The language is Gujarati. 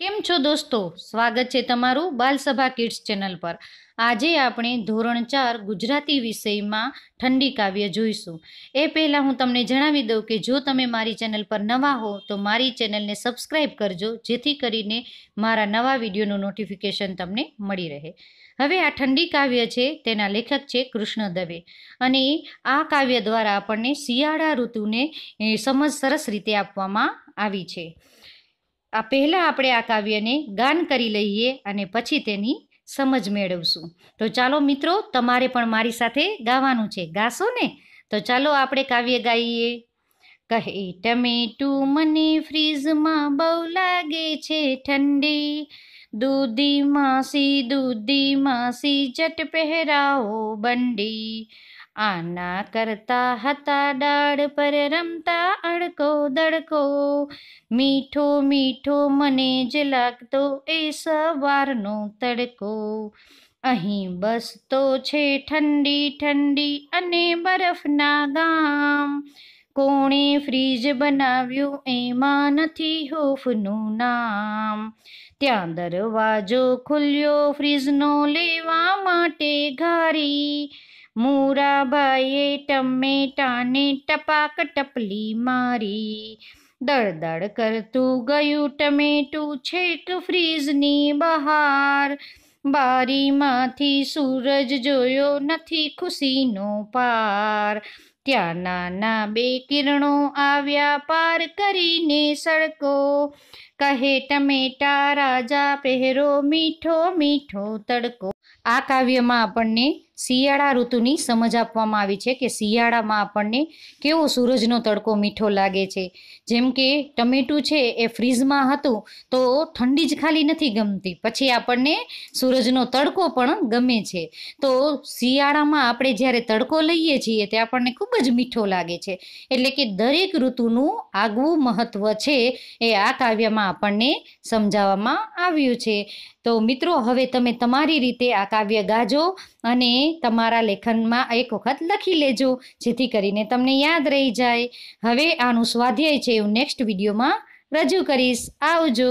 કેમ છો દોસ્તો સ્વાગત છે તમારું બાલસભા કિડ્સ ચેનલ પર આજે આપણે ધોરણ ચાર ગુજરાતી વિષયમાં ઠંડી કાવ્ય જોઈશું એ પહેલાં હું તમને જણાવી દઉં કે જો તમે મારી ચેનલ પર નવા હો તો મારી ચેનલને સબસ્ક્રાઈબ કરજો જેથી કરીને મારા નવા વિડીયોનું નોટિફિકેશન તમને મળી રહે હવે આ ઠંડી કાવ્ય છે તેના લેખક છે કૃષ્ણ દવે અને આ કાવ્ય દ્વારા આપણને શિયાળા ઋતુને સમજ સરસ રીતે આપવામાં આવી છે આ પહેલાં આપણે આ કાવ્યને ગાન કરી લઈએ અને પછી તેની સમજ મેળવશું તો ચાલો મિત્રો તમારે પણ મારી સાથે ગાવાનું છે ગાશો ને તો ચાલો આપણે કાવ્ય ગાઈએ કહે ટમેટું મને ફ્રીઝમાં બહુ લાગે છે ઠંડી દૂધી માસી દૂધી માસી જટ પહેરાવો બંડી આના કરતા હતા ડાળ પર રમતા અડકો દડકો મીઠો મીઠો મને જ લાગતો એ સવારનો તડકો અહીં બસતો છે ઠંડી ઠંડી અને બરફના ગામ કોણે ફ્રીજ બનાવ્યું એમાં નથી હોફનું નામ ત્યાં દરવાજો ખુલ્યો ફ્રીજનો લેવા માટે ઘારી મૂરાભાઈએ ટમેટાને ટપાક ટપલી મારી દળદળ કરતું ગયું ટમેટું છેક ફ્રીજની બહાર બારીમાંથી સૂરજ જોયો નથી ખુશીનો પાર ત્યાં નાના બે કિરણો આવ્યા પાર કરીને સડકો કહે ટમેટા રાજા પહેરો મીઠો મીઠો તડકો આ કાવ્યમાં આપણને શિયાળા ઋતુની સમજ આપવામાં આવી છે કે શિયાળામાં આપણને કેવો સૂરજનો તડકો મીઠો લાગે છે જેમ કે ટમેટું છે એ ફ્રીજમાં હતું તો ઠંડી જ ખાલી નથી ગમતી પછી આપણને સૂરજનો તડકો પણ ગમે છે તો શિયાળામાં આપણે જ્યારે તડકો લઈએ છીએ તે આપણને ખૂબ જ મીઠો લાગે છે એટલે કે દરેક ઋતુનું આગવું મહત્ત્વ છે એ આ કાવ્યમાં આપણને સમજાવવામાં આવ્યું છે તો મિત્રો હવે તમે તમારી રીતે આ કાવ્ય ગાજો અને તમારા લેખનમાં એક વખત લખી લેજો જેથી કરીને તમને યાદ રહી જાય હવે આનું સ્વાધ્યાય છે હું નેક્સ્ટ વિડીયોમાં રજૂ કરીશ આવજો